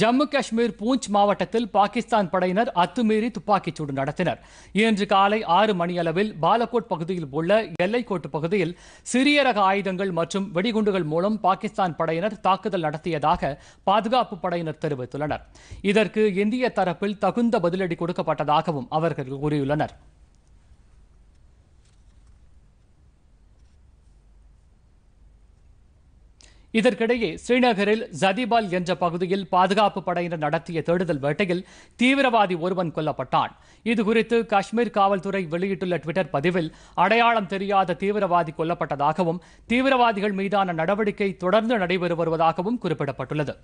ஜம்மு காஷ்மீர் பூஞ்ச் மாவட்டத்தில் பாகிஸ்தான் படையினர் அத்துமீறி துப்பாக்கிச் சூடு நடத்தினர் இன்று காலை ஆறு மணியளவில் பாலகோட் பகுதியில் உள்ள எல்லைக்கோட்டு பகுதியில் சிறிய ரக ஆயுதங்கள் மற்றும் வெடிகுண்டுகள் மூலம் பாகிஸ்தான் படையினர் தாக்குதல் நடத்தியதாக பாதுகாப்பு படையினர் தெரிவித்துள்ளனர் இதற்கு இந்திய தரப்பில் தகுந்த பதிலடி கொடுக்கப்பட்டதாகவும் அவர்கள் கூறியுள்ளனர் இதற்கிடையே ஸ்ரீநகரில் ஜதிபால் என்ற பகுதியில் பாதுகாப்பு படையினர் நடத்திய தேடுதல் வேட்டையில் தீவிரவாதி ஒருவன் கொல்லப்பட்டான் இதுகுறித்து காஷ்மீர் காவல்துறை வெளியிட்டுள்ள டுவிட்டர் பதிவில் அடையாளம் தெரியாத தீவிரவாதி கொல்லப்பட்டதாகவும் தீவிரவாதிகள் மீதான நடவடிக்கை தொடர்ந்து நடைபெறுவதாகவும் வருவதாகவும் குறிப்பிடப்பட்டுள்ளது